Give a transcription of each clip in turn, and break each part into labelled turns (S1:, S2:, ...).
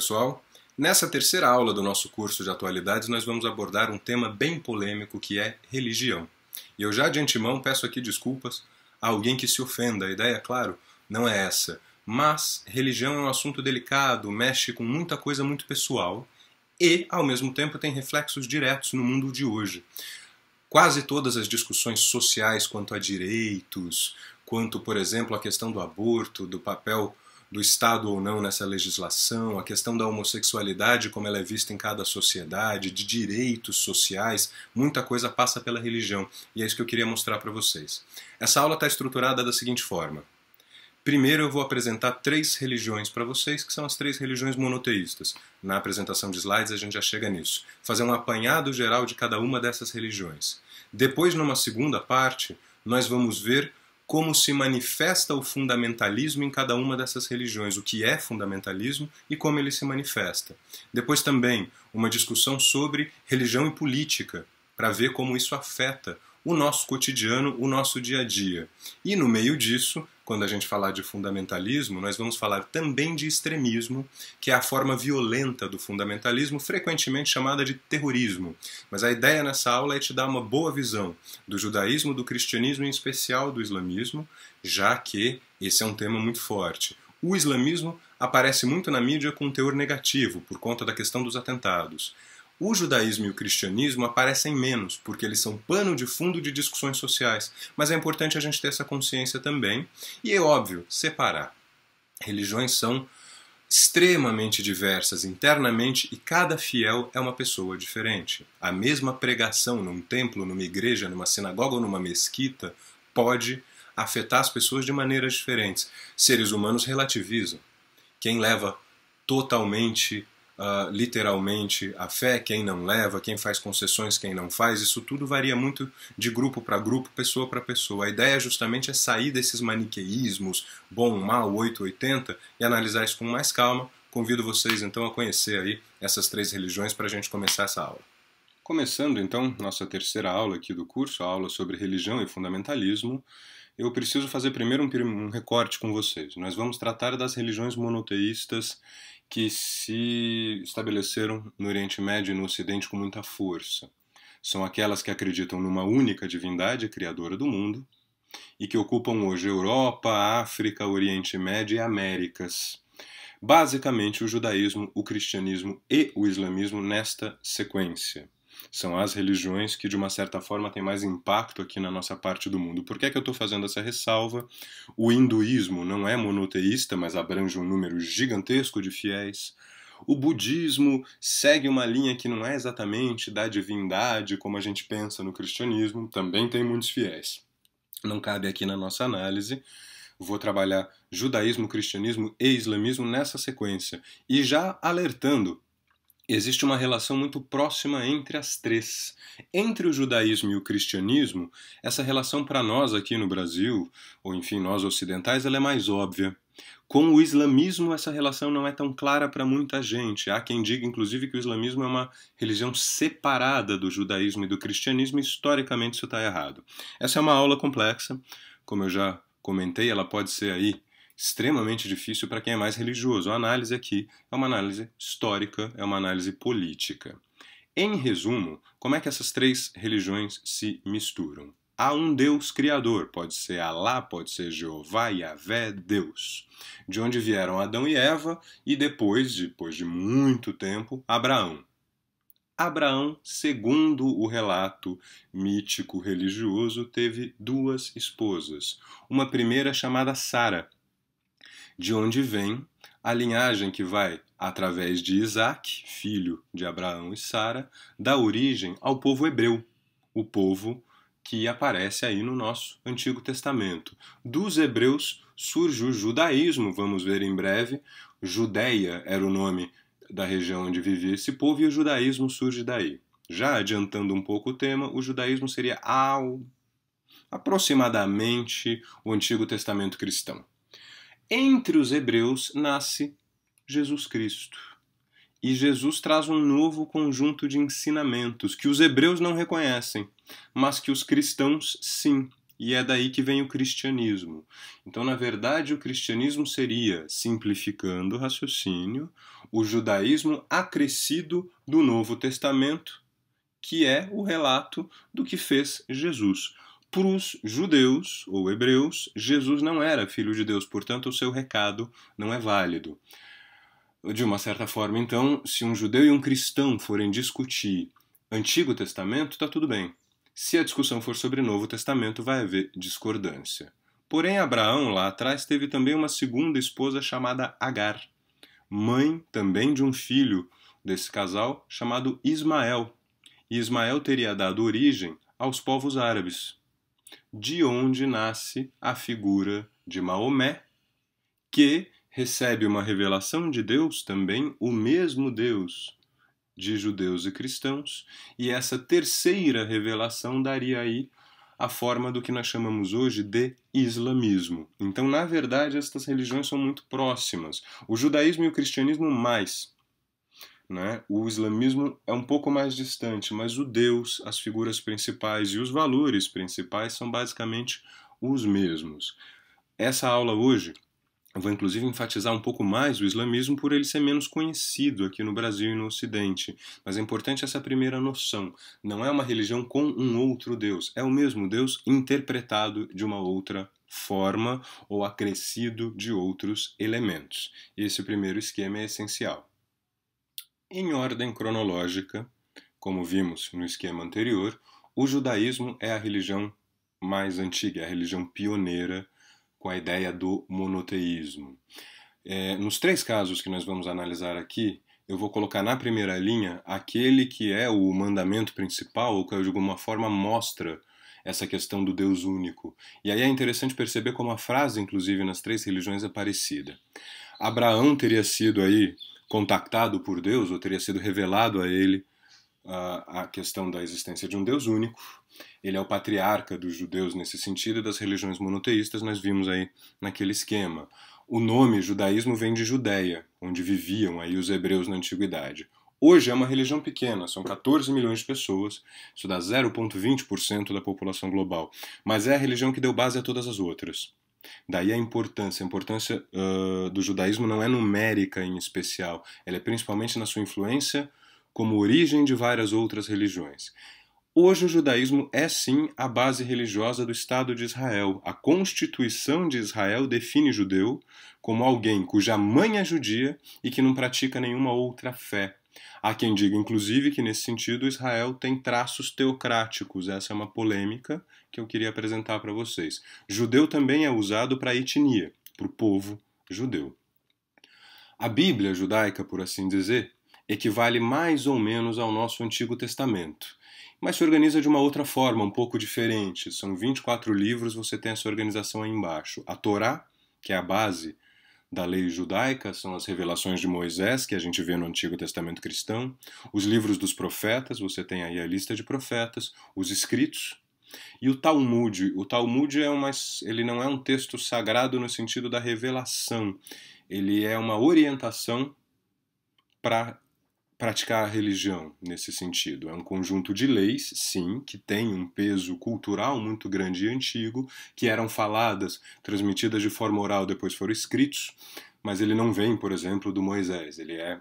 S1: pessoal? Nessa terceira aula do nosso curso de atualidades, nós vamos abordar um tema bem polêmico que é religião. E eu já de antemão peço aqui desculpas a alguém que se ofenda, a ideia, claro, não é essa. Mas religião é um assunto delicado, mexe com muita coisa muito pessoal e, ao mesmo tempo, tem reflexos diretos no mundo de hoje. Quase todas as discussões sociais quanto a direitos, quanto, por exemplo, à questão do aborto, do papel do Estado ou não nessa legislação, a questão da homossexualidade, como ela é vista em cada sociedade, de direitos sociais, muita coisa passa pela religião. E é isso que eu queria mostrar para vocês. Essa aula está estruturada da seguinte forma. Primeiro eu vou apresentar três religiões para vocês, que são as três religiões monoteístas. Na apresentação de slides a gente já chega nisso. Fazer um apanhado geral de cada uma dessas religiões. Depois, numa segunda parte, nós vamos ver como se manifesta o fundamentalismo em cada uma dessas religiões, o que é fundamentalismo e como ele se manifesta. Depois também uma discussão sobre religião e política, para ver como isso afeta o nosso cotidiano, o nosso dia a dia. E no meio disso, quando a gente falar de fundamentalismo, nós vamos falar também de extremismo, que é a forma violenta do fundamentalismo, frequentemente chamada de terrorismo. Mas a ideia nessa aula é te dar uma boa visão do judaísmo, do cristianismo, em especial do islamismo, já que esse é um tema muito forte. O islamismo aparece muito na mídia com um teor negativo, por conta da questão dos atentados. O judaísmo e o cristianismo aparecem menos, porque eles são pano de fundo de discussões sociais, mas é importante a gente ter essa consciência também, e é óbvio, separar. Religiões são extremamente diversas internamente e cada fiel é uma pessoa diferente. A mesma pregação num templo, numa igreja, numa sinagoga ou numa mesquita pode afetar as pessoas de maneiras diferentes. Seres humanos relativizam. Quem leva totalmente uh, literalmente a fé, quem não leva, quem faz concessões, quem não faz, isso tudo varia muito de grupo para grupo, pessoa para pessoa. A ideia justamente é sair desses maniqueísmos, bom, mal, 880, e analisar isso com mais calma. Convido vocês então a conhecer aí essas três religiões para a gente começar essa aula. Começando então nossa terceira aula aqui do curso, a aula sobre religião e fundamentalismo, eu preciso fazer primeiro um, um, recorte com vocês. Nós vamos tratar das religiões monoteístas que se estabeleceram no Oriente Médio e no Ocidente com muita força. São aquelas que acreditam numa única divindade criadora do mundo e que ocupam hoje Europa, África, Oriente Médio e Américas. Basicamente, o judaísmo, o cristianismo e o islamismo nesta sequência. São as religiões que, de uma certa forma, têm mais impacto aqui na nossa parte do mundo. Por que, é que eu estou fazendo essa ressalva? O hinduísmo não é monoteísta, mas abrange um número gigantesco de fiéis. O budismo segue uma linha que não é exatamente da divindade como a gente pensa no cristianismo, também tem muitos fiéis. Não cabe aqui na nossa análise, vou trabalhar judaísmo, cristianismo e islamismo nessa sequência. E já alertando, Existe uma relação muito próxima entre as três. Entre o judaísmo e o cristianismo, essa relação para nós aqui no Brasil, ou enfim, nós ocidentais, ela é mais óbvia. Com o islamismo, essa relação não é tão clara para muita gente. Há quem diga, inclusive, que o islamismo é uma religião separada do judaísmo e do cristianismo, e historicamente isso está errado. Essa é uma aula complexa, como eu já comentei, ela pode ser aí extremamente difícil para quem é mais religioso. A análise aqui é uma análise histórica, é uma análise política. Em resumo, como é que essas três religiões se misturam? Há um Deus criador, pode ser Alá, pode ser Jeová, Yahvé, Deus, de onde vieram Adão e Eva e depois, depois de muito tempo, Abraão. Abraão, segundo o relato mítico religioso, teve duas esposas. Uma primeira chamada Sara, de onde vem a linhagem que vai, através de Isaac, filho de Abraão e Sara, da origem ao povo hebreu, o povo que aparece aí no nosso Antigo Testamento. Dos hebreus surge o judaísmo, vamos ver em breve. Judeia era o nome da região onde vivia esse povo e o judaísmo surge daí. Já adiantando um pouco o tema, o judaísmo seria ao aproximadamente o Antigo Testamento cristão entre os hebreus nasce Jesus Cristo. E Jesus traz um novo conjunto de ensinamentos que os hebreus não reconhecem, mas que os cristãos sim. E é daí que vem o cristianismo. Então, na verdade, o cristianismo seria, simplificando o raciocínio, o judaísmo acrescido do Novo Testamento, que é o relato do que fez Jesus. Para os judeus ou hebreus, Jesus não era filho de Deus, portanto, o seu recado não é válido. De uma certa forma, então, se um judeu e um cristão forem discutir Antigo Testamento, está tudo bem. Se a discussão for sobre Novo Testamento, vai haver discordância. Porém, Abraão, lá atrás, teve também uma segunda esposa chamada Agar, mãe também de um filho desse casal chamado Ismael. E Ismael teria dado origem aos povos árabes de onde nasce a figura de Maomé, que recebe uma revelação de Deus também, o mesmo Deus de judeus e cristãos, e essa terceira revelação daria aí a forma do que nós chamamos hoje de islamismo. Então, na verdade, estas religiões são muito próximas. O judaísmo e o cristianismo mais, né? O islamismo é um pouco mais distante, mas o Deus, as figuras principais e os valores principais são basicamente os mesmos. Essa aula hoje eu vou inclusive enfatizar um pouco mais o islamismo por ele ser menos conhecido aqui no Brasil e no Ocidente. Mas é importante essa primeira noção. Não é uma religião com um outro Deus, é o mesmo Deus interpretado de uma outra forma ou acrescido de outros elementos. Esse primeiro esquema é essencial. Em ordem cronológica, como vimos no esquema anterior, o judaísmo é a religião mais antiga, é a religião pioneira com a ideia do monoteísmo. É, nos três casos que nós vamos analisar aqui, eu vou colocar na primeira linha aquele que é o mandamento principal, ou que de alguma forma mostra essa questão do Deus único. E aí é interessante perceber como a frase, inclusive, nas três religiões é parecida. Abraão teria sido aí contactado por Deus, ou teria sido revelado a ele a, a questão da existência de um Deus único. Ele é o patriarca dos judeus nesse sentido e das religiões monoteístas, nós vimos aí naquele esquema. O nome judaísmo vem de Judéia, onde viviam aí os hebreus na antiguidade. Hoje é uma religião pequena, são 14 milhões de pessoas, isso dá 0,20% da população global, mas é a religião que deu base a todas as outras. Daí a importância. A importância uh, do judaísmo não é numérica em especial, ela é principalmente na sua influência como origem de várias outras religiões. Hoje o judaísmo é sim a base religiosa do Estado de Israel. A Constituição de Israel define judeu como alguém cuja mãe é judia e que não pratica nenhuma outra fé. Há quem diga, inclusive, que nesse sentido Israel tem traços teocráticos. Essa é uma polêmica que eu queria apresentar para vocês. Judeu também é usado para etnia, para o povo judeu. A Bíblia judaica, por assim dizer, equivale mais ou menos ao nosso Antigo Testamento mas se organiza de uma outra forma, um pouco diferente. São 24 livros, você tem essa organização aí embaixo. A Torá, que é a base da lei judaica, são as revelações de Moisés que a gente vê no Antigo Testamento cristão, os livros dos profetas, você tem aí a lista de profetas, os escritos e o Talmud. O Talmud é uma, ele não é um texto sagrado no sentido da revelação, ele é uma orientação para praticar a religião nesse sentido. É um conjunto de leis, sim, que tem um peso cultural muito grande e antigo, que eram faladas, transmitidas de forma oral, depois foram escritos, mas ele não vem, por exemplo, do Moisés, ele é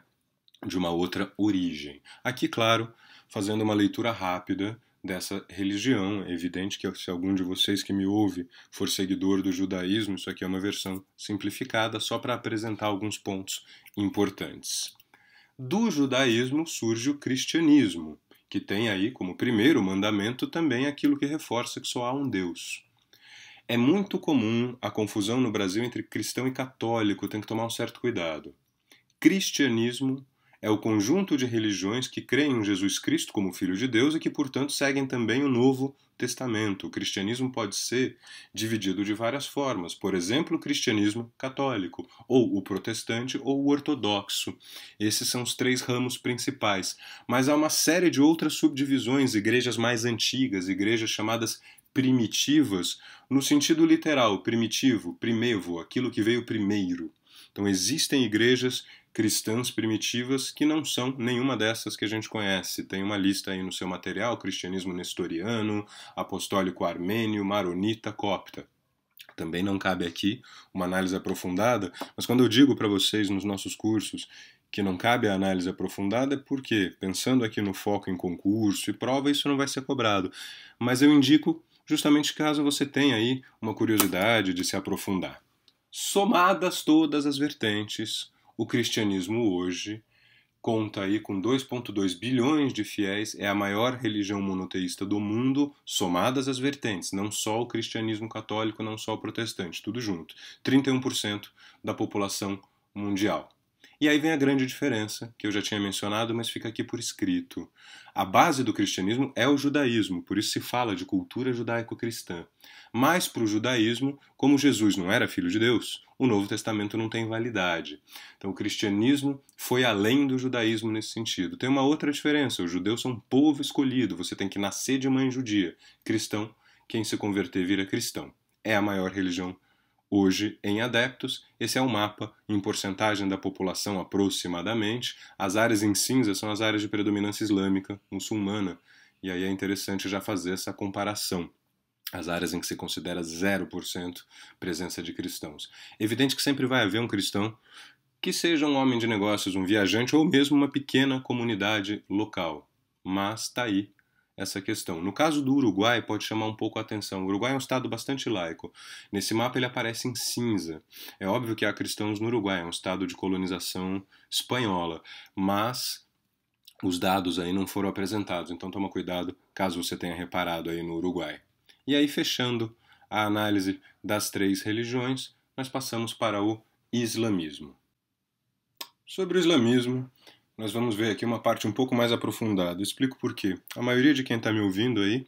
S1: de uma outra origem. Aqui, claro, fazendo uma leitura rápida dessa religião, é evidente que se algum de vocês que me ouve for seguidor do judaísmo, isso aqui é uma versão simplificada só para apresentar alguns pontos importantes do judaísmo surge o cristianismo, que tem aí como primeiro mandamento também aquilo que reforça que só há um Deus. É muito comum a confusão no Brasil entre cristão e católico, tem que tomar um certo cuidado. Cristianismo é o conjunto de religiões que creem em Jesus Cristo como Filho de Deus e que, portanto, seguem também o Novo Testamento. O cristianismo pode ser dividido de várias formas, por exemplo, o cristianismo católico, ou o protestante, ou o ortodoxo. Esses são os três ramos principais. Mas há uma série de outras subdivisões, igrejas mais antigas, igrejas chamadas primitivas, no sentido literal, primitivo, primevo, aquilo que veio primeiro. Então, existem igrejas cristãs primitivas, que não são nenhuma dessas que a gente conhece. Tem uma lista aí no seu material: cristianismo nestoriano, apostólico armênio, maronita, copta também não cabe aqui uma análise aprofundada, mas quando eu digo para vocês nos nossos cursos que não cabe a análise aprofundada, é porque, pensando aqui no foco em concurso e prova, isso não vai ser cobrado. Mas eu indico justamente caso você tenha aí uma curiosidade de se aprofundar. Somadas todas as vertentes, o cristianismo hoje conta aí com 2,2 bilhões de fiéis, é a maior religião monoteísta do mundo, somadas as vertentes, não só o cristianismo católico, não só o protestante, tudo junto. 31% da população mundial. E aí vem a grande diferença, que eu já tinha mencionado, mas fica aqui por escrito. A base do cristianismo é o judaísmo, por isso se fala de cultura judaico-cristã. Mas para o judaísmo, como Jesus não era filho de Deus, o Novo Testamento não tem validade. Então o cristianismo foi além do judaísmo nesse sentido. Tem uma outra diferença: os judeus são um povo escolhido, você tem que nascer de mãe judia. Cristão, quem se converter vira cristão. É a maior religião Hoje, em adeptos, esse é um mapa em porcentagem da população aproximadamente. As áreas em cinza são as áreas de predominância islâmica, muçulmana, e aí é interessante já fazer essa comparação. As áreas em que se considera 0% presença de cristãos. Evidente que sempre vai haver um cristão que seja um homem de negócios, um viajante ou mesmo uma pequena comunidade local. Mas está aí essa questão. No caso do Uruguai, pode chamar um pouco a atenção. O Uruguai é um estado bastante laico. Nesse mapa ele aparece em cinza. É óbvio que há cristãos no Uruguai, é um estado de colonização espanhola, mas os dados aí não foram apresentados, então toma cuidado caso você tenha reparado aí no Uruguai. E aí fechando a análise das três religiões, nós passamos para o islamismo. Sobre o islamismo, nós vamos ver aqui uma parte um pouco mais aprofundada. Eu explico por quê. A maioria de quem está me ouvindo aí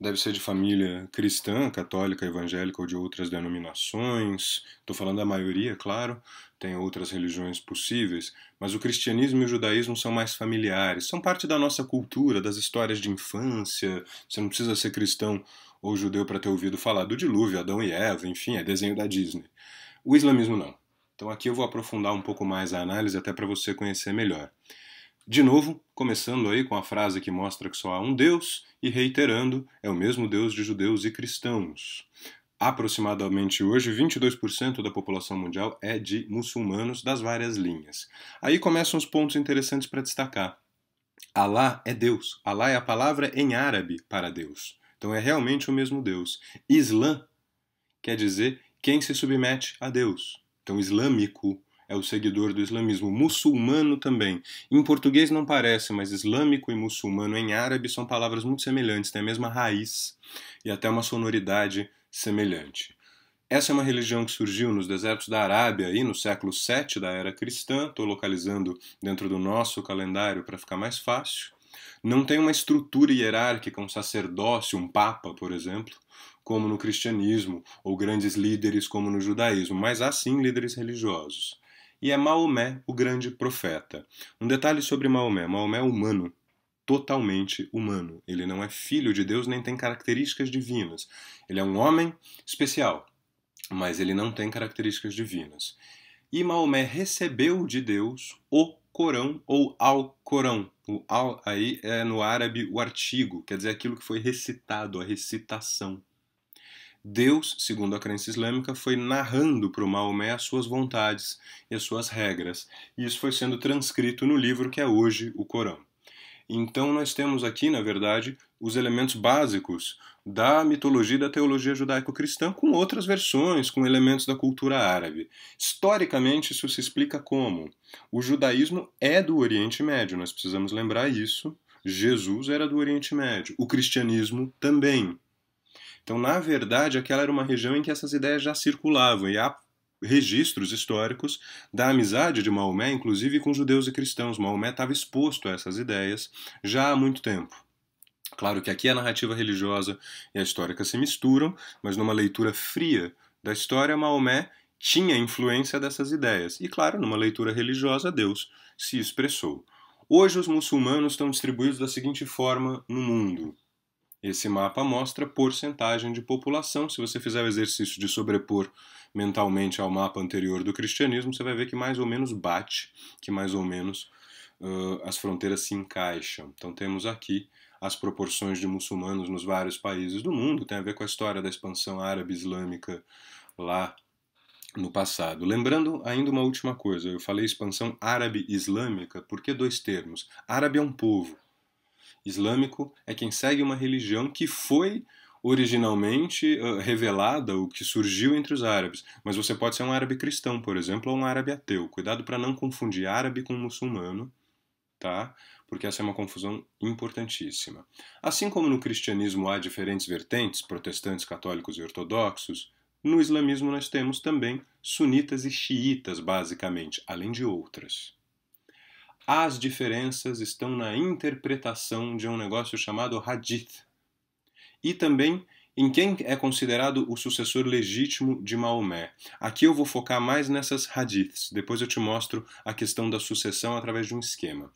S1: deve ser de família cristã, católica, evangélica ou de outras denominações. Estou falando da maioria, claro, tem outras religiões possíveis, mas o cristianismo e o judaísmo são mais familiares, são parte da nossa cultura, das histórias de infância. Você não precisa ser cristão ou judeu para ter ouvido falar do dilúvio, Adão e Eva, enfim, é desenho da Disney. O islamismo não. Então aqui eu vou aprofundar um pouco mais a análise até para você conhecer melhor. De novo, começando aí com a frase que mostra que só há um Deus e reiterando, é o mesmo Deus de judeus e cristãos. Aproximadamente hoje, 22% da população mundial é de muçulmanos das várias linhas. Aí começam os pontos interessantes para destacar. Alá é Deus. Alá é a palavra em árabe para Deus. Então é realmente o mesmo Deus. Islã quer dizer quem se submete a Deus. Então, islâmico é o seguidor do islamismo. Muçulmano também. Em português não parece, mas islâmico e muçulmano em árabe são palavras muito semelhantes, têm a mesma raiz e até uma sonoridade semelhante. Essa é uma religião que surgiu nos desertos da Arábia aí no século VII da era cristã. Estou localizando dentro do nosso calendário para ficar mais fácil. Não tem uma estrutura hierárquica, um sacerdócio, um papa, por exemplo como no cristianismo, ou grandes líderes, como no judaísmo, mas há sim líderes religiosos. E é Maomé o grande profeta. Um detalhe sobre Maomé: Maomé é humano, totalmente humano. Ele não é filho de Deus nem tem características divinas. Ele é um homem especial, mas ele não tem características divinas. E Maomé recebeu de Deus o Corão ou ao Corão. O al aí é no árabe o artigo, quer dizer aquilo que foi recitado, a recitação. Deus, segundo a crença islâmica, foi narrando para o Maomé as suas vontades e as suas regras. E isso foi sendo transcrito no livro que é hoje o Corão. Então nós temos aqui, na verdade, os elementos básicos da mitologia e da teologia judaico-cristã, com outras versões, com elementos da cultura árabe. Historicamente, isso se explica como? O judaísmo é do Oriente Médio, nós precisamos lembrar isso. Jesus era do Oriente Médio, o cristianismo também. Então, na verdade, aquela era uma região em que essas ideias já circulavam e há registros históricos da amizade de Maomé, inclusive com judeus e cristãos. Maomé estava exposto a essas ideias já há muito tempo. Claro que aqui a narrativa religiosa e a histórica se misturam, mas numa leitura fria da história, Maomé tinha influência dessas ideias. E, claro, numa leitura religiosa, Deus se expressou. Hoje, os muçulmanos estão distribuídos da seguinte forma no mundo: esse mapa mostra porcentagem de população. Se você fizer o exercício de sobrepor mentalmente ao mapa anterior do cristianismo, você vai ver que mais ou menos bate, que mais ou menos uh, as fronteiras se encaixam. Então temos aqui as proporções de muçulmanos nos vários países do mundo, tem a ver com a história da expansão árabe-islâmica lá no passado. Lembrando ainda uma última coisa, eu falei expansão árabe-islâmica, por que dois termos? Árabe é um povo, islâmico é quem segue uma religião que foi originalmente uh, revelada, o que surgiu entre os árabes. Mas você pode ser um árabe cristão, por exemplo, ou um árabe ateu. Cuidado para não confundir árabe com muçulmano, tá? Porque essa é uma confusão importantíssima. Assim como no cristianismo há diferentes vertentes, protestantes, católicos e ortodoxos, no islamismo nós temos também sunitas e xiitas, basicamente, além de outras. As diferenças estão na interpretação de um negócio chamado hadith e também em quem é considerado o sucessor legítimo de Maomé. Aqui eu vou focar mais nessas hadiths, depois eu te mostro a questão da sucessão através de um esquema.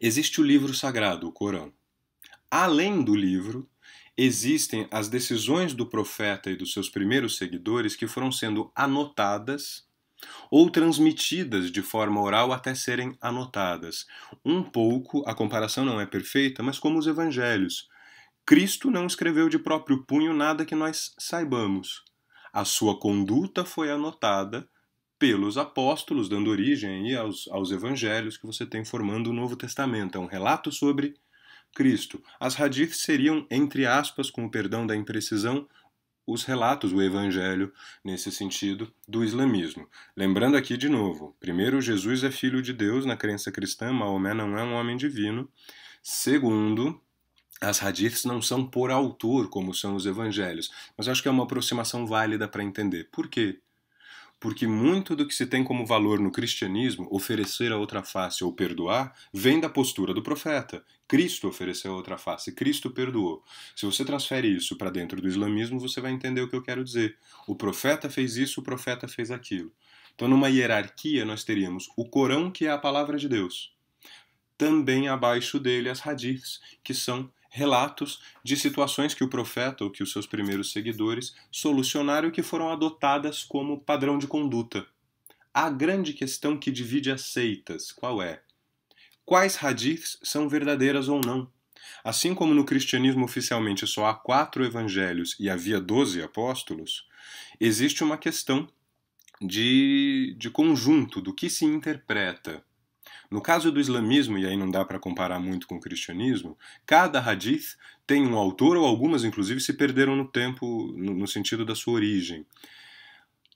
S1: Existe o livro sagrado, o Corão. Além do livro, existem as decisões do profeta e dos seus primeiros seguidores que foram sendo anotadas ou transmitidas de forma oral até serem anotadas. Um pouco, a comparação não é perfeita, mas como os evangelhos. Cristo não escreveu de próprio punho nada que nós saibamos. A sua conduta foi anotada pelos apóstolos, dando origem aí aos, aos evangelhos que você tem formando o Novo Testamento. É um relato sobre Cristo. As hadiths seriam, entre aspas, com o perdão da imprecisão, os relatos, o evangelho, nesse sentido, do islamismo. Lembrando aqui de novo: primeiro, Jesus é filho de Deus na crença cristã, Maomé não é um homem divino. Segundo, as hadiths não são por autor, como são os evangelhos, mas acho que é uma aproximação válida para entender. Por quê? porque muito do que se tem como valor no cristianismo, oferecer a outra face ou perdoar, vem da postura do profeta. Cristo ofereceu a outra face, Cristo perdoou. Se você transfere isso para dentro do islamismo, você vai entender o que eu quero dizer. O profeta fez isso, o profeta fez aquilo. Então, numa hierarquia, nós teríamos o Corão, que é a palavra de Deus. Também abaixo dele as hadiths, que são relatos de situações que o profeta ou que os seus primeiros seguidores solucionaram e que foram adotadas como padrão de conduta. A grande questão que divide as seitas, qual é? Quais hadiths são verdadeiras ou não? Assim como no cristianismo oficialmente só há quatro evangelhos e havia doze apóstolos, existe uma questão de, de conjunto do que se interpreta no caso do islamismo, e aí não dá para comparar muito com o cristianismo, cada hadith tem um autor, ou algumas inclusive se perderam no tempo, no, sentido da sua origem.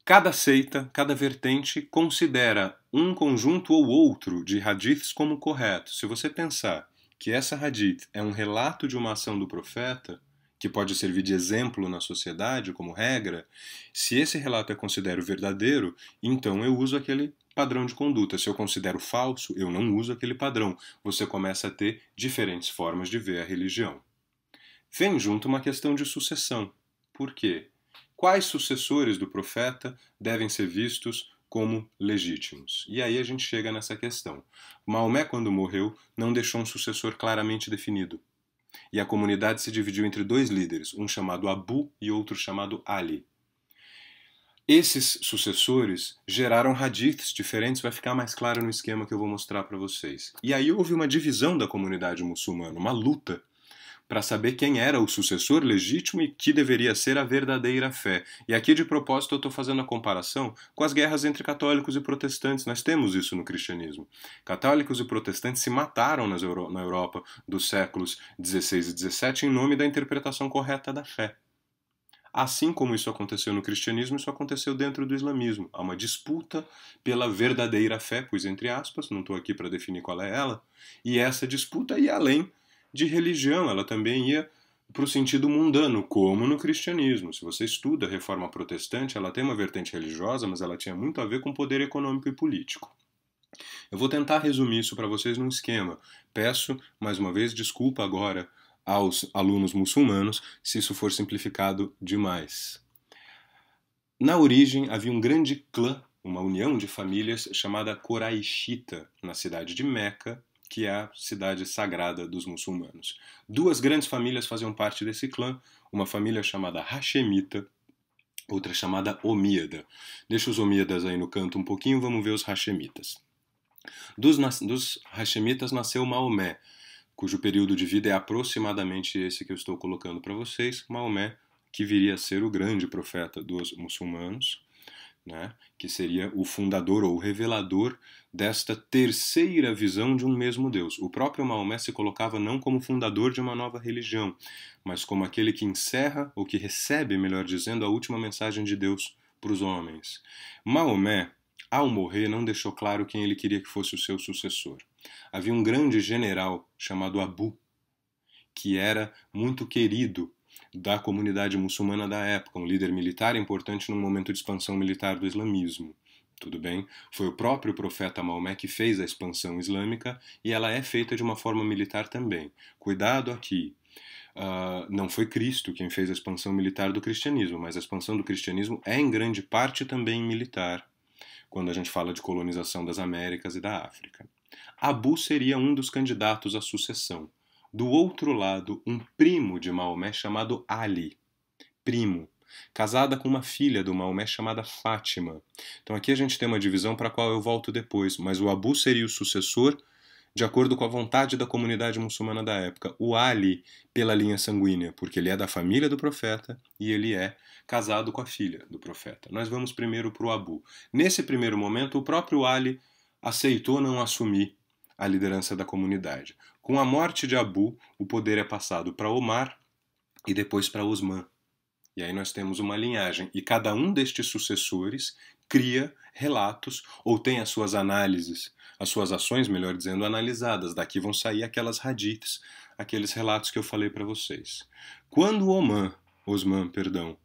S1: Cada seita, cada vertente considera um conjunto ou outro de hadiths como correto. Se você pensar que essa hadith é um relato de uma ação do profeta, que pode servir de exemplo na sociedade, como regra, se esse relato é considero verdadeiro, então eu uso aquele padrão de conduta. Se eu considero falso, eu não uso aquele padrão. Você começa a ter diferentes formas de ver a religião. Vem junto uma questão de sucessão. Por quê? Quais sucessores do profeta devem ser vistos como legítimos. E aí a gente chega nessa questão. Maomé, quando morreu, não deixou um sucessor claramente definido. E a comunidade se dividiu entre dois líderes, um chamado Abu e outro chamado Ali. Esses sucessores geraram hadiths diferentes, vai ficar mais claro no esquema que eu vou mostrar para vocês. E aí houve uma divisão da comunidade muçulmana, uma luta para saber quem era o sucessor legítimo e que deveria ser a verdadeira fé. E aqui, de propósito, eu estou fazendo a comparação com as guerras entre católicos e protestantes. Nós temos isso no cristianismo. Católicos e protestantes se mataram na Europa dos séculos XVI e XVII em nome da interpretação correta da fé. Assim como isso aconteceu no cristianismo, isso aconteceu dentro do islamismo. Há uma disputa pela verdadeira fé, pois entre aspas, não estou aqui para definir qual é ela, e essa disputa ia além de religião, ela também ia para o sentido mundano, como no cristianismo. Se você estuda a reforma protestante, ela tem uma vertente religiosa, mas ela tinha muito a ver com poder econômico e político. Eu vou tentar resumir isso para vocês num esquema. Peço, mais uma vez, desculpa agora aos alunos muçulmanos se isso for simplificado demais. Na origem, havia um grande clã, uma união de famílias chamada Quraishita, na cidade de Meca, que é a cidade sagrada dos muçulmanos. Duas grandes famílias faziam parte desse clã, uma família chamada Hashemita, outra chamada Omíada. Deixa os Omíadas aí no canto um pouquinho, vamos ver os Hashemitas. Dos, dos Hashemitas nasceu Maomé, cujo período de vida é aproximadamente esse que eu estou colocando para vocês, Maomé, que viria a ser o grande profeta dos muçulmanos, né, que seria o fundador ou revelador desta terceira visão de um mesmo Deus. O próprio Maomé se colocava não como fundador de uma nova religião, mas como aquele que encerra, ou que recebe, melhor dizendo, a última mensagem de Deus para os homens. Maomé, ao morrer, não deixou claro quem ele queria que fosse o seu sucessor. Havia um grande general chamado Abu, que era muito querido da comunidade muçulmana da época, um líder militar importante num momento de expansão militar do islamismo. Tudo bem? Foi o próprio profeta Maomé que fez a expansão islâmica e ela é feita de uma forma militar também. Cuidado aqui. Uh, não foi Cristo quem fez a expansão militar do cristianismo, mas a expansão do cristianismo é em grande parte também militar, quando a gente fala de colonização das Américas e da África. Abu seria um dos candidatos à sucessão. Do outro lado, um primo de Maomé chamado Ali. Primo, casada com uma filha do Maomé chamada Fátima. Então aqui a gente tem uma divisão para a qual eu volto depois, mas o Abu seria o sucessor de acordo com a vontade da comunidade muçulmana da época. O Ali, pela linha sanguínea, porque ele é da família do profeta e ele é casado com a filha do profeta. Nós vamos primeiro para o Abu. Nesse primeiro momento, o próprio Ali aceitou não assumir a liderança da comunidade. Com a morte de Abu, o poder é passado para Omar e depois para Osman. E aí nós temos uma linhagem, e cada um destes sucessores cria relatos ou tem as suas análises, as suas ações, melhor dizendo, analisadas. Daqui vão sair aquelas hadiths, aqueles relatos que eu falei para vocês. Quando Oman, Osman, perdão,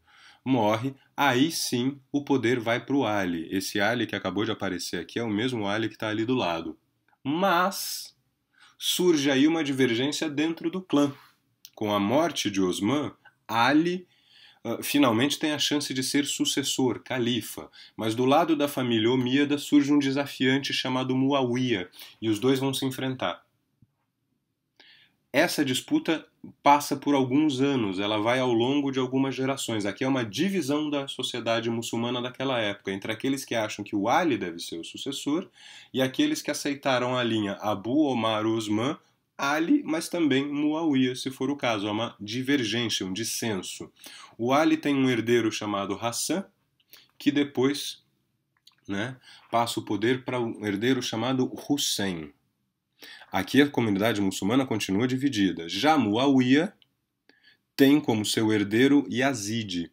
S1: morre, aí sim o poder vai para o Ali. Esse Ali que acabou de aparecer aqui é o mesmo Ali que está ali do lado. Mas surge aí uma divergência dentro do clã. Com a morte de Osman, Ali Uh, finalmente tem a chance de ser sucessor, califa. Mas do lado da família Omíada surge um desafiante chamado Muawiyah, e os dois vão se enfrentar essa disputa passa por alguns anos, ela vai ao longo de algumas gerações. Aqui é uma divisão da sociedade muçulmana daquela época, entre aqueles que acham que o Ali deve ser o sucessor e aqueles que aceitaram a linha Abu Omar Osman, Ali, mas também Muawiyah, se for o caso. É uma divergência, um dissenso. O Ali tem um herdeiro chamado Hassan, que depois né, passa o poder para um herdeiro chamado Hussein. Aqui a comunidade muçulmana continua dividida. Já Muawiyah tem como seu herdeiro Yazid.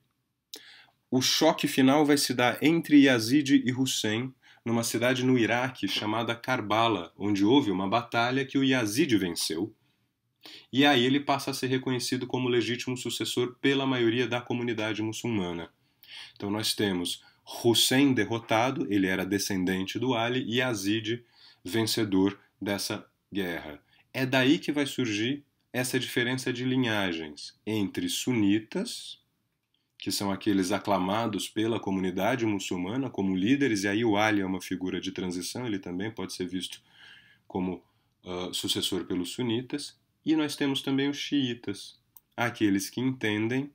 S1: O choque final vai se dar entre Yazid e Hussein, numa cidade no Iraque chamada Karbala, onde houve uma batalha que o Yazid venceu. E aí ele passa a ser reconhecido como legítimo sucessor pela maioria da comunidade muçulmana. Então nós temos Hussein derrotado, ele era descendente do Ali, e Yazid vencedor dessa guerra. É daí que vai surgir essa diferença de linhagens entre sunitas, que são aqueles aclamados pela comunidade muçulmana como líderes, e aí o Ali é uma figura de transição, ele também pode ser visto como uh, sucessor pelos sunitas, e nós temos também os xiitas, aqueles que entendem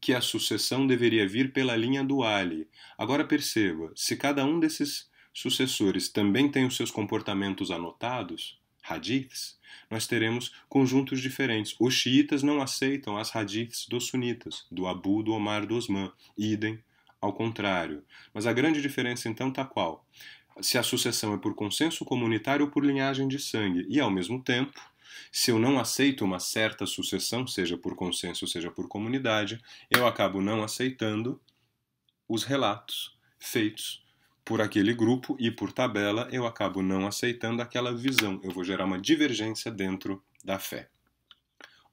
S1: que a sucessão deveria vir pela linha do Ali. Agora perceba, se cada um desses sucessores também têm os seus comportamentos anotados, hadiths, nós teremos conjuntos diferentes. Os xiitas não aceitam as hadiths dos sunitas, do Abu, do Omar, do Osman, idem ao contrário. Mas a grande diferença então está qual? Se a sucessão é por consenso comunitário ou por linhagem de sangue, e ao mesmo tempo, se eu não aceito uma certa sucessão, seja por consenso, seja por comunidade, eu acabo não aceitando os relatos feitos por aquele grupo e por tabela, eu acabo não aceitando aquela visão. Eu vou gerar uma divergência dentro da fé.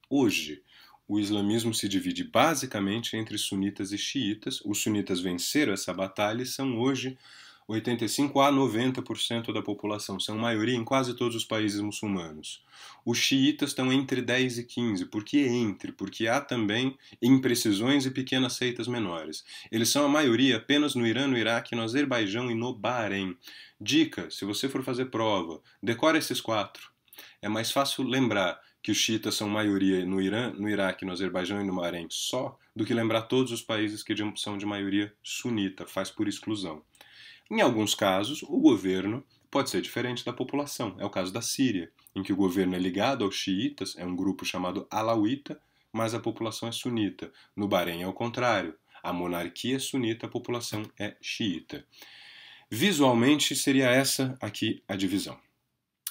S1: Hoje, o islamismo se divide basicamente entre sunitas e xiitas. Os sunitas venceram essa batalha e são hoje 85 a 90% da população, são maioria em quase todos os países muçulmanos. Os xiitas estão entre 10 e 15, por que entre? Porque há também imprecisões e pequenas seitas menores. Eles são a maioria apenas no Irã, no Iraque, no Azerbaijão e no Bahrein. Dica, se você for fazer prova, decora esses quatro. É mais fácil lembrar que os xiitas são maioria no Irã, no Iraque, no Azerbaijão e no Bahrein só, do que lembrar todos os países que são de maioria sunita, faz por exclusão. Em alguns casos, o governo pode ser diferente da população. É o caso da Síria, em que o governo é ligado aos xiitas, é um grupo chamado alauíta, mas a população é sunita. No Bahrein é o contrário. A monarquia é sunita, a população é xiita. Visualmente seria essa aqui a divisão.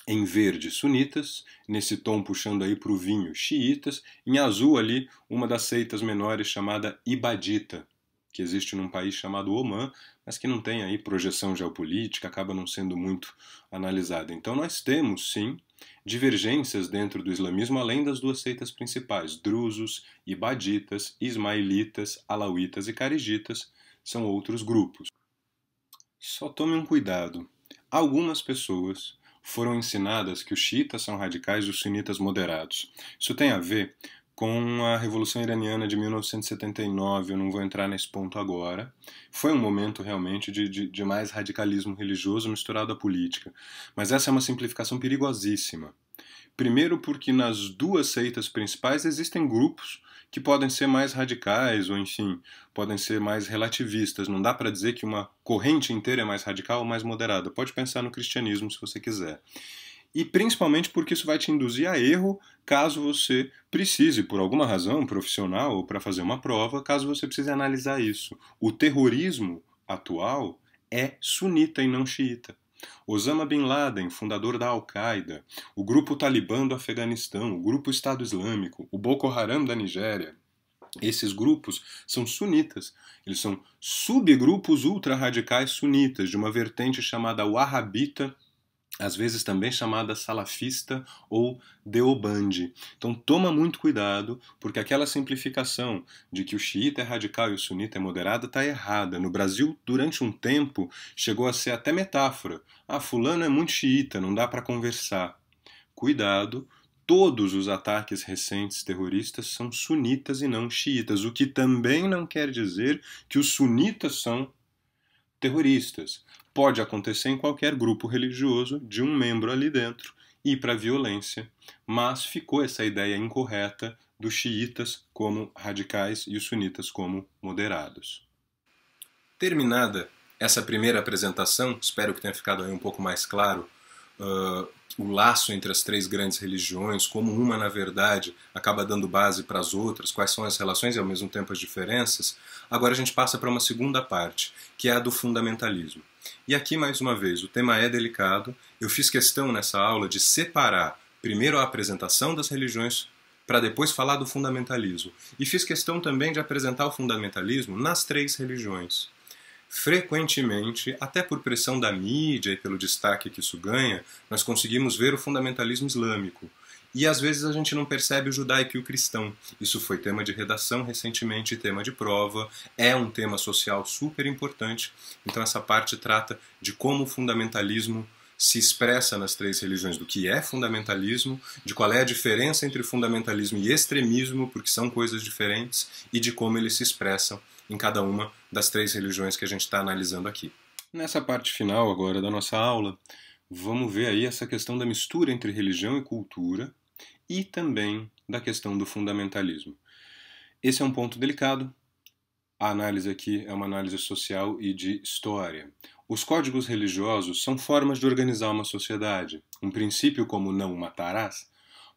S1: Em verde, sunitas, nesse tom puxando aí para o vinho, xiitas, em azul ali, uma das seitas menores chamada ibadita, que existe num país chamado Oman, mas que não tem aí projeção geopolítica, acaba não sendo muito analisada. Então nós temos sim divergências dentro do islamismo além das duas seitas principais, drusos, ibaditas, ismaelitas, alauitas e carigitas, são outros grupos. Só tome um cuidado. Algumas pessoas foram ensinadas que os xiitas são radicais e os sunitas moderados. Isso tem a ver com a Revolução Iraniana de 1979, eu não vou entrar nesse ponto agora. Foi um momento realmente de, de, de mais radicalismo religioso misturado à política. Mas essa é uma simplificação perigosíssima. Primeiro, porque nas duas seitas principais existem grupos que podem ser mais radicais, ou enfim, podem ser mais relativistas. Não dá para dizer que uma corrente inteira é mais radical ou mais moderada. Pode pensar no cristianismo se você quiser e principalmente porque isso vai te induzir a erro caso você precise, por alguma razão profissional ou para fazer uma prova, caso você precise analisar isso. O terrorismo atual é sunita e não xiita. Osama Bin Laden, fundador da Al-Qaeda, o grupo Talibã do Afeganistão, o grupo Estado Islâmico, o Boko Haram da Nigéria, esses grupos são sunitas. Eles são subgrupos ultra-radicais sunitas de uma vertente chamada wahhabita às vezes também chamada salafista ou deobandi. Então toma muito cuidado, porque aquela simplificação de que o xiita é radical e o sunita é moderado está errada. No Brasil, durante um tempo, chegou a ser até metáfora. Ah, fulano é muito xiita, não dá para conversar. Cuidado, todos os ataques recentes terroristas são sunitas e não xiitas, o que também não quer dizer que os sunitas são terroristas pode acontecer em qualquer grupo religioso de um membro ali dentro ir para a violência, mas ficou essa ideia incorreta dos xiitas como radicais e os sunitas como moderados. Terminada essa primeira apresentação, espero que tenha ficado aí um pouco mais claro uh, o laço entre as três grandes religiões, como uma, na verdade, acaba dando base para as outras, quais são as relações e, ao mesmo tempo, as diferenças, agora a gente passa para uma segunda parte, que é a do fundamentalismo. E aqui, mais uma vez, o tema é delicado. Eu fiz questão nessa aula de separar primeiro a apresentação das religiões para depois falar do fundamentalismo. E fiz questão também de apresentar o fundamentalismo nas três religiões frequentemente, até por pressão da mídia e pelo destaque que isso ganha, nós conseguimos ver o fundamentalismo islâmico. E às vezes a gente não percebe o judaico e o cristão. Isso foi tema de redação recentemente, tema de prova, é um tema social super importante. Então essa parte trata de como o fundamentalismo se expressa nas três religiões, do que é fundamentalismo, de qual é a diferença entre fundamentalismo e extremismo, porque são coisas diferentes, e de como eles se expressam em cada uma das três religiões que a gente está analisando aqui. Nessa parte final agora da nossa aula, vamos ver aí essa questão da mistura entre religião e cultura e também da questão do fundamentalismo. Esse é um ponto delicado. A análise aqui é uma análise social e de história. Os códigos religiosos são formas de organizar uma sociedade. Um princípio como não matarás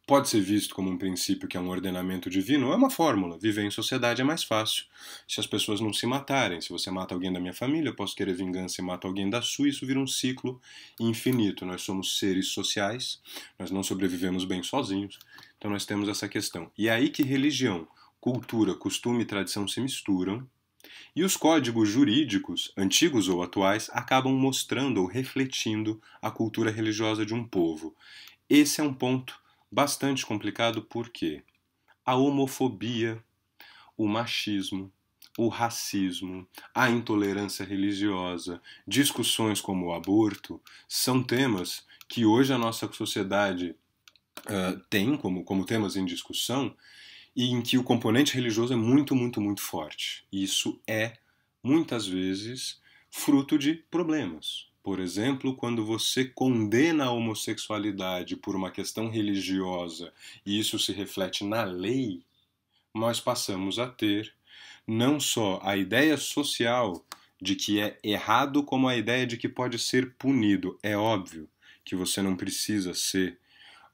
S1: pode ser visto como um princípio que é um ordenamento divino, é uma fórmula. Viver em sociedade é mais fácil se as pessoas não se matarem. Se você mata alguém da minha família, eu posso querer vingança e mato alguém da sua, isso vira um ciclo infinito. Nós somos seres sociais, nós não sobrevivemos bem sozinhos, então nós temos essa questão. E é aí que religião, cultura, costume e tradição se misturam. E os códigos jurídicos, antigos ou atuais, acabam mostrando ou refletindo a cultura religiosa de um povo. Esse é um ponto bastante complicado porque a homofobia, o machismo, o racismo, a intolerância religiosa, discussões como o aborto, são temas que hoje a nossa sociedade uh, tem como, como temas em discussão e em que o componente religioso é muito, muito, muito forte. isso é, muitas vezes, fruto de problemas, por exemplo, quando você condena a homossexualidade por uma questão religiosa e isso se reflete na lei, nós passamos a ter não só a ideia social de que é errado, como a ideia de que pode ser punido. É óbvio que você não precisa ser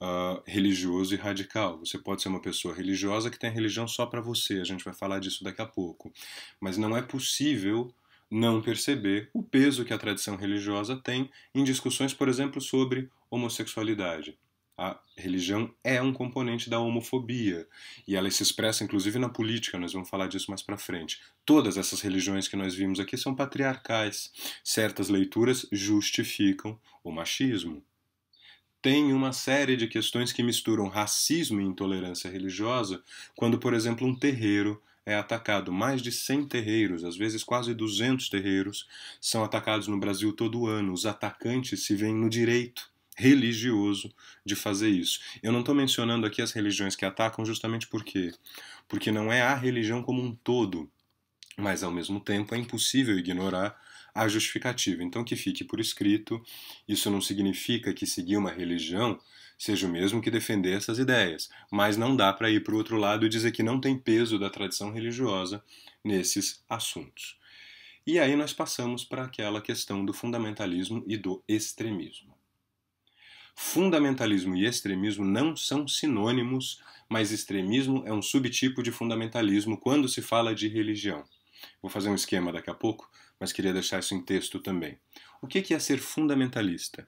S1: uh, religioso e radical. Você pode ser uma pessoa religiosa que tem religião só para você. A gente vai falar disso daqui a pouco. Mas não é possível não perceber o peso que a tradição religiosa tem em discussões, por exemplo, sobre homossexualidade. A religião é um componente da homofobia e ela se expressa inclusive na política, nós vamos falar disso mais para frente. Todas essas religiões que nós vimos aqui são patriarcais. Certas leituras justificam o machismo tem uma série de questões que misturam racismo e intolerância religiosa, quando, por exemplo, um terreiro é atacado. Mais de 100 terreiros, às vezes quase 200 terreiros, são atacados no Brasil todo ano. Os atacantes se veem no direito religioso de fazer isso. Eu não estou mencionando aqui as religiões que atacam justamente por quê? Porque não é a religião como um todo, mas ao mesmo tempo é impossível ignorar a justificativa. Então que fique por escrito, isso não significa que seguir uma religião seja o mesmo que defender essas ideias, mas não dá para ir para o outro lado e dizer que não tem peso da tradição religiosa nesses assuntos. E aí nós passamos para aquela questão do fundamentalismo e do extremismo. Fundamentalismo e extremismo não são sinônimos, mas extremismo é um subtipo de fundamentalismo quando se fala de religião. Vou fazer um esquema daqui a pouco, mas queria deixar isso em texto também. O que é ser fundamentalista?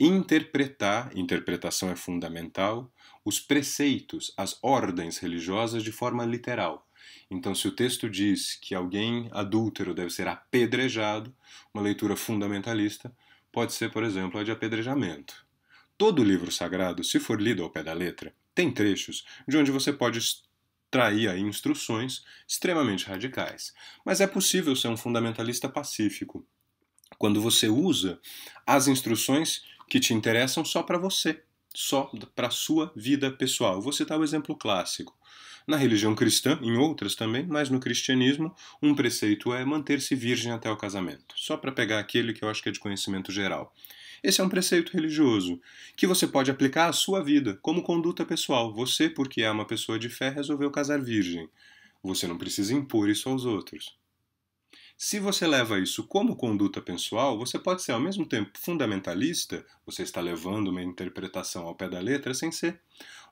S1: interpretar, interpretação é fundamental, os preceitos, as ordens religiosas de forma literal. Então, se o texto diz que alguém adúltero deve ser apedrejado, uma leitura fundamentalista pode ser, por exemplo, a de apedrejamento. Todo livro sagrado, se for lido ao pé da letra, tem trechos de onde você pode extrair instruções extremamente radicais. Mas é possível ser um fundamentalista pacífico quando você usa as instruções que te interessam só para você, só para a sua vida pessoal. Vou citar o exemplo clássico. Na religião cristã, em outras também, mas no cristianismo, um preceito é manter-se virgem até o casamento, só para pegar aquele que eu acho que é de conhecimento geral. Esse é um preceito religioso que você pode aplicar à sua vida como conduta pessoal. Você, porque é uma pessoa de fé, resolveu casar virgem. Você não precisa impor isso aos outros. Se você leva isso como conduta pessoal, você pode ser ao mesmo tempo fundamentalista, você está levando uma interpretação ao pé da letra, sem ser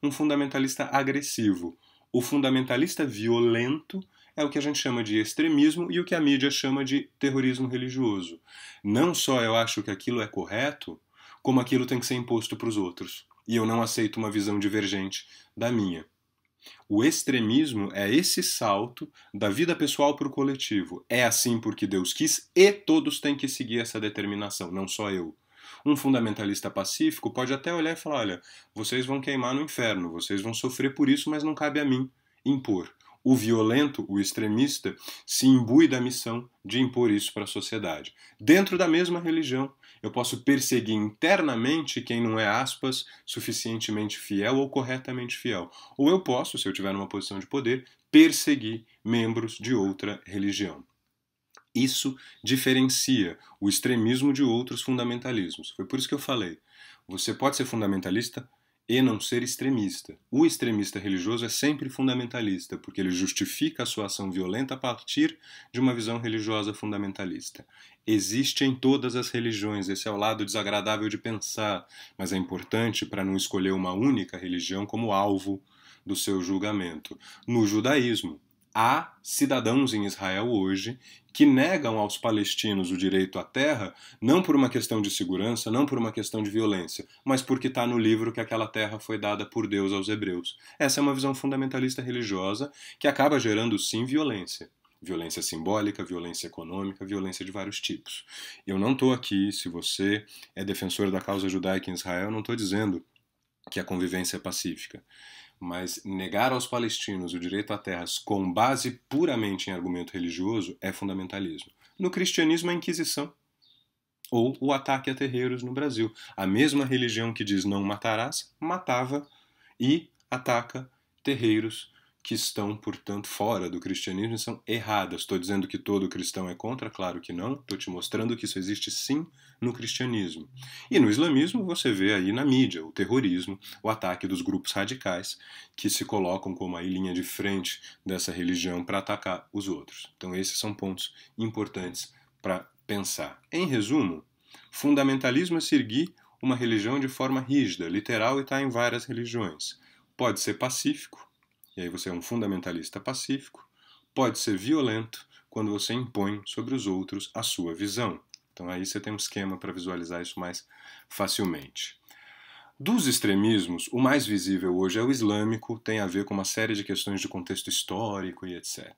S1: um fundamentalista agressivo. O fundamentalista violento é o que a gente chama de extremismo e o que a mídia chama de terrorismo religioso. Não só eu acho que aquilo é correto, como aquilo tem que ser imposto para os outros. E eu não aceito uma visão divergente da minha. O extremismo é esse salto da vida pessoal para o coletivo. É assim porque Deus quis e todos têm que seguir essa determinação, não só eu. Um fundamentalista pacífico pode até olhar e falar: olha, vocês vão queimar no inferno, vocês vão sofrer por isso, mas não cabe a mim impor o violento, o extremista, se imbui da missão de impor isso para a sociedade. Dentro da mesma religião, eu posso perseguir internamente quem não é, aspas, suficientemente fiel ou corretamente fiel. Ou eu posso, se eu tiver numa posição de poder, perseguir membros de outra religião. Isso diferencia o extremismo de outros fundamentalismos. Foi por isso que eu falei. Você pode ser fundamentalista e não ser extremista. O extremista religioso é sempre fundamentalista, porque ele justifica a sua ação violenta a partir de uma visão religiosa fundamentalista. Existe em todas as religiões, esse é o lado desagradável de pensar, mas é importante para não escolher uma única religião como alvo do seu julgamento. No judaísmo, há cidadãos em Israel hoje que negam aos palestinos o direito à terra, não por uma questão de segurança, não por uma questão de violência, mas porque está no livro que aquela terra foi dada por Deus aos hebreus. Essa é uma visão fundamentalista religiosa que acaba gerando, sim, violência. Violência simbólica, violência econômica, violência de vários tipos. Eu não estou aqui, se você é defensor da causa judaica em Israel, não estou dizendo que a convivência é pacífica mas negar aos palestinos o direito a terras com base puramente em argumento religioso é fundamentalismo. No cristianismo, a Inquisição ou o ataque a terreiros no Brasil. A mesma religião que diz não matarás, matava e ataca terreiros que estão, portanto, fora do cristianismo e são erradas. Estou dizendo que todo cristão é contra? Claro que não. Estou te mostrando que isso existe sim no cristianismo. E no islamismo você vê aí na mídia o terrorismo, o ataque dos grupos radicais que se colocam como a linha de frente dessa religião para atacar os outros. Então esses são pontos importantes para pensar. Em resumo, fundamentalismo é seguir uma religião de forma rígida, literal e está em várias religiões. Pode ser pacífico, e aí você é um fundamentalista pacífico, pode ser violento quando você impõe sobre os outros a sua visão. Então aí você tem um esquema para visualizar isso mais facilmente. Dos extremismos, o mais visível hoje é o islâmico, tem a ver com uma série de questões de contexto histórico e etc.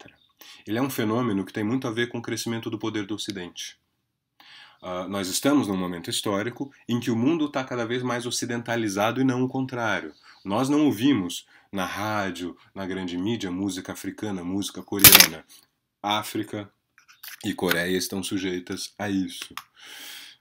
S1: Ele é um fenômeno que tem muito a ver com o crescimento do poder do Ocidente. Uh, nós estamos num momento histórico em que o mundo está cada vez mais ocidentalizado e não o contrário. Nós não ouvimos na rádio, na grande mídia, música africana, música coreana. África, e Coreia estão sujeitas a isso.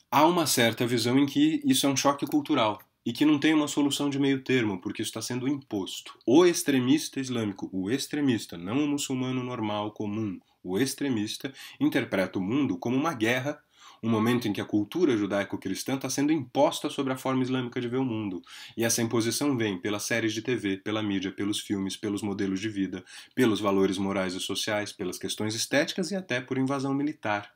S1: Há uma certa visão em que isso é um choque cultural e que não tem uma solução de meio termo, porque isso está sendo imposto. O extremista islâmico, o extremista, não o muçulmano normal, comum, o extremista, interpreta o mundo como uma guerra um momento em que a cultura judaico-cristã está sendo imposta sobre a forma islâmica de ver o mundo. E essa imposição vem pelas séries de TV, pela mídia, pelos filmes, pelos modelos de vida, pelos valores morais e sociais, pelas questões estéticas e até por invasão militar.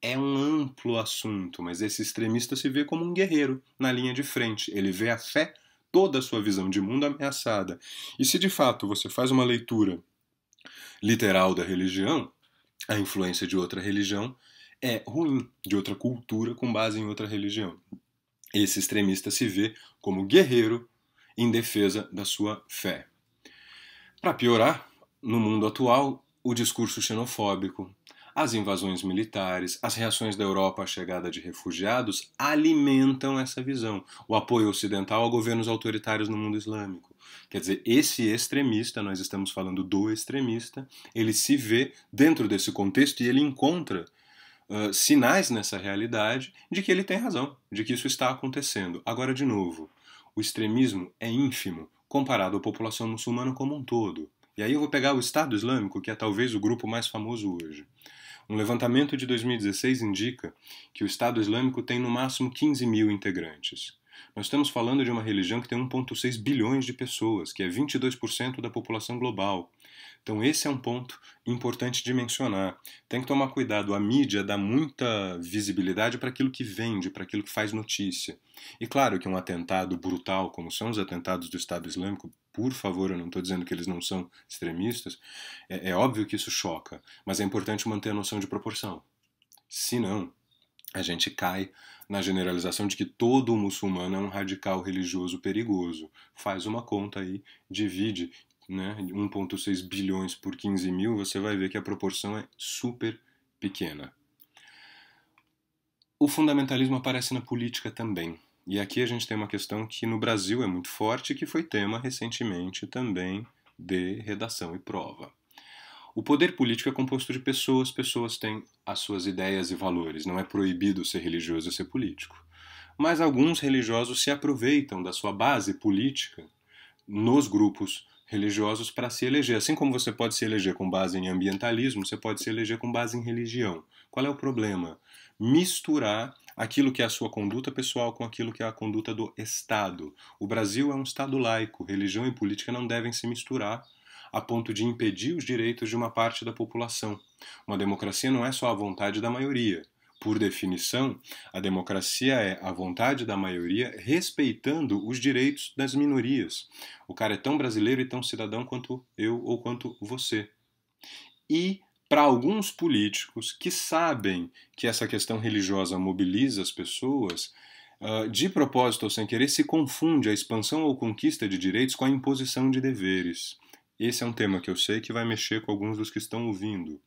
S1: É um amplo assunto, mas esse extremista se vê como um guerreiro na linha de frente. Ele vê a fé, toda a sua visão de mundo ameaçada. E se de fato você faz uma leitura literal da religião, a influência de outra religião é ruim, de outra cultura com base em outra religião. Esse extremista se vê como guerreiro em defesa da sua fé. Para piorar, no mundo atual, o discurso xenofóbico, as invasões militares, as reações da Europa à chegada de refugiados alimentam essa visão. O apoio ocidental a governos autoritários no mundo islâmico. Quer dizer, esse extremista, nós estamos falando do extremista, ele se vê dentro desse contexto e ele encontra sinais nessa realidade de que ele tem razão, de que isso está acontecendo. Agora, de novo, o extremismo é ínfimo comparado à população muçulmana como um todo. E aí eu vou pegar o Estado Islâmico, que é talvez o grupo mais famoso hoje. Um levantamento de 2016 indica que o Estado Islâmico tem no máximo 15 mil integrantes. Nós estamos falando de uma religião que tem 1,6 bilhões de pessoas, que é 22% da população global. Então, esse é um ponto importante de mencionar. Tem que tomar cuidado. A mídia dá muita visibilidade para aquilo que vende, para aquilo que faz notícia. E claro que um atentado brutal, como são os atentados do Estado Islâmico, por favor, eu não estou dizendo que eles não são extremistas, é, é óbvio que isso choca, mas é importante manter a noção de proporção. Se não, a gente cai na generalização de que todo muçulmano é um radical religioso perigoso. Faz uma conta aí, divide né, 1,6 bilhões por 15 mil, você vai ver que a proporção é super pequena. O fundamentalismo aparece na política também. E aqui a gente tem uma questão que no Brasil é muito forte e que foi tema recentemente também de redação e prova. O poder político é composto de pessoas, pessoas têm as suas ideias e valores, não é proibido ser religioso e ser político. Mas alguns religiosos se aproveitam da sua base política nos grupos religiosos para se eleger. Assim como você pode se eleger com base em ambientalismo, você pode se eleger com base em religião. Qual é o problema? Misturar aquilo que é a sua conduta pessoal com aquilo que é a conduta do Estado. O Brasil é um Estado laico, religião e política não devem se misturar a ponto de impedir os direitos de uma parte da população. Uma democracia não é só a vontade da maioria. Por definição, a democracia é a vontade da maioria respeitando os direitos das minorias. O cara é tão brasileiro e tão cidadão quanto eu ou quanto você. E para alguns políticos que sabem que essa questão religiosa mobiliza as pessoas, ah, de propósito ou sem querer, se confunde a expansão ou conquista de direitos com a imposição de deveres. Esse é um tema que eu sei que vai mexer com alguns dos que estão ouvindo.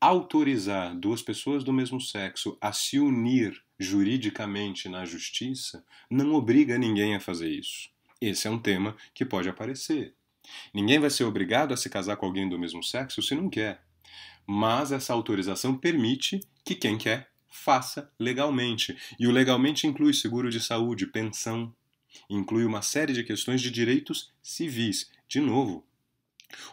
S1: Autorizar duas pessoas do mesmo sexo a se unir juridicamente na justiça não obriga ninguém a fazer isso. Esse é um tema que pode aparecer. Ninguém vai ser obrigado a se casar com alguém do mesmo sexo se não quer. Mas essa autorização permite que quem quer faça legalmente. E o legalmente inclui seguro de saúde, pensão, inclui uma série de questões de direitos civis. De novo,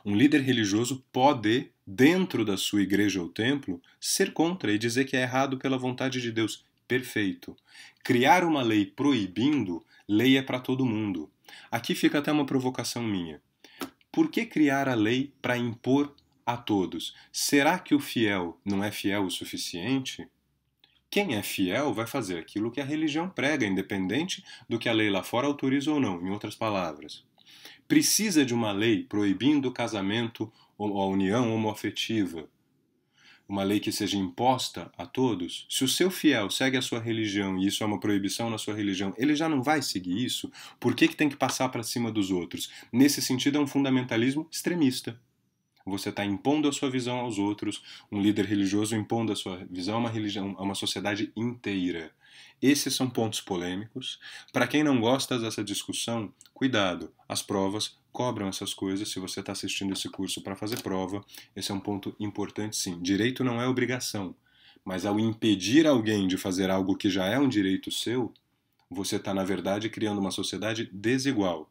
S1: um líder religioso pode, dentro da sua igreja ou templo, ser contra e dizer que é errado pela vontade de Deus. Perfeito. Criar uma lei proibindo, lei é para todo mundo. Aqui fica até uma provocação minha. Por que criar a lei para impor a todos? Será que o fiel não é fiel o suficiente? Quem é fiel vai fazer aquilo que a religião prega, independente do que a lei lá fora autoriza ou não, em outras palavras precisa de uma lei proibindo o casamento ou a união homoafetiva, uma lei que seja imposta a todos, se o seu fiel segue a sua religião e isso é uma proibição na sua religião, ele já não vai seguir isso, por que, que tem que passar para cima dos outros? Nesse sentido, é um fundamentalismo extremista. Você está impondo a sua visão aos outros, um líder religioso impondo a sua visão a uma, religião, a uma sociedade inteira. Esses são pontos polêmicos. Para quem não gosta dessa discussão, cuidado, as provas cobram essas coisas. Se você está assistindo esse curso para fazer prova, esse é um ponto importante sim. Direito não é obrigação, mas ao impedir alguém de fazer algo que já é um direito seu, você está, na verdade, criando uma sociedade desigual.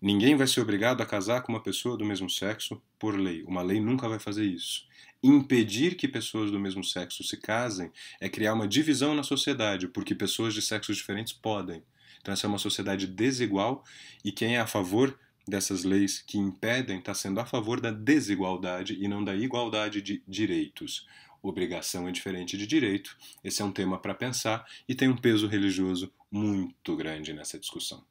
S1: Ninguém vai ser obrigado a casar com uma pessoa do mesmo sexo por lei. Uma lei nunca vai fazer isso impedir que pessoas do mesmo sexo se casem é criar uma divisão na sociedade, porque pessoas de sexos diferentes podem. Então, essa é uma sociedade desigual e quem é a favor dessas leis que impedem está sendo a favor da desigualdade e não da igualdade de direitos. Obrigação é diferente de direito. Esse é um tema para pensar e tem um peso religioso muito grande nessa discussão.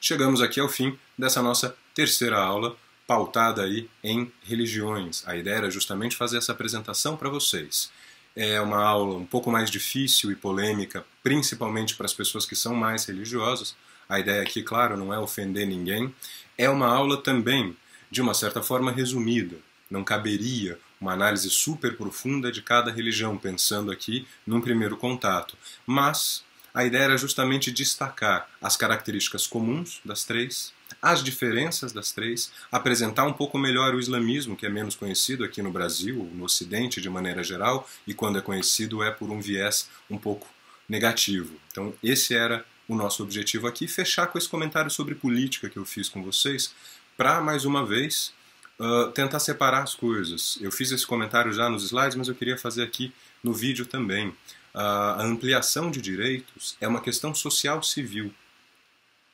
S1: Chegamos aqui ao fim dessa nossa terceira aula pautada aí em religiões. A ideia era justamente fazer essa apresentação para vocês. É uma aula um pouco mais difícil e polêmica, principalmente para as pessoas que são mais religiosas. A ideia aqui, claro, não é ofender ninguém. É uma aula também, de uma certa forma, resumida. Não caberia uma análise super profunda de cada religião, pensando aqui num primeiro contato. Mas a ideia era justamente destacar as características comuns das três, as diferenças das três, apresentar um pouco melhor o islamismo, que é menos conhecido aqui no Brasil, no Ocidente de maneira geral, e quando é conhecido é por um viés um pouco negativo. Então, esse era o nosso objetivo aqui, fechar com esse comentário sobre política que eu fiz com vocês, para mais uma vez uh, tentar separar as coisas. Eu fiz esse comentário já nos slides, mas eu queria fazer aqui no vídeo também a ampliação de direitos é uma questão social civil.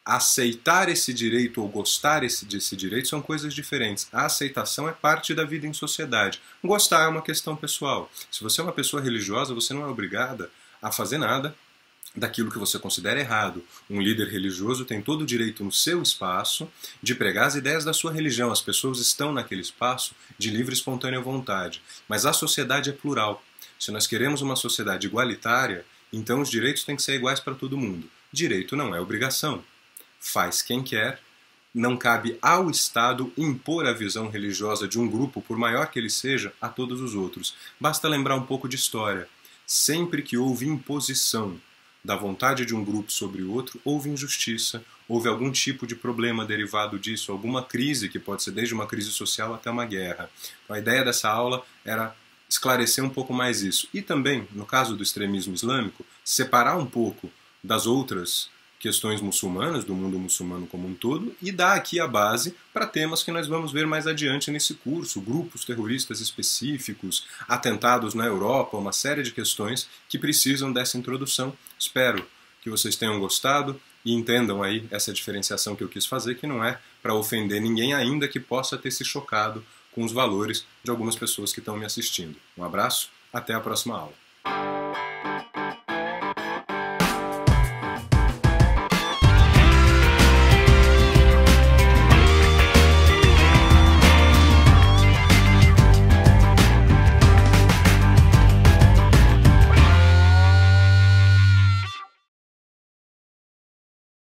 S1: Aceitar esse direito ou gostar desse direito são coisas diferentes. A aceitação é parte da vida em sociedade. Gostar é uma questão pessoal. Se você é uma pessoa religiosa, você não é obrigada a fazer nada daquilo que você considera errado. Um líder religioso tem todo o direito no seu espaço de pregar as ideias da sua religião. As pessoas estão naquele espaço de livre e espontânea vontade. Mas a sociedade é plural. Se nós queremos uma sociedade igualitária, então os direitos têm que ser iguais para todo mundo. Direito não é obrigação. Faz quem quer. Não cabe ao Estado impor a visão religiosa de um grupo, por maior que ele seja, a todos os outros. Basta lembrar um pouco de história. Sempre que houve imposição da vontade de um grupo sobre o outro, houve injustiça, houve algum tipo de problema derivado disso, alguma crise, que pode ser desde uma crise social até uma guerra. Então, a ideia dessa aula era esclarecer um pouco mais isso. E também, no caso do extremismo islâmico, separar um pouco das outras questões muçulmanas, do mundo muçulmano como um todo, e dá aqui a base para temas que nós vamos ver mais adiante nesse curso: grupos terroristas específicos, atentados na Europa, uma série de questões que precisam dessa introdução. Espero que vocês tenham gostado e entendam aí essa diferenciação que eu quis fazer, que não é para ofender ninguém ainda que possa ter se chocado com os valores de algumas pessoas que estão me assistindo. Um abraço, até a próxima aula.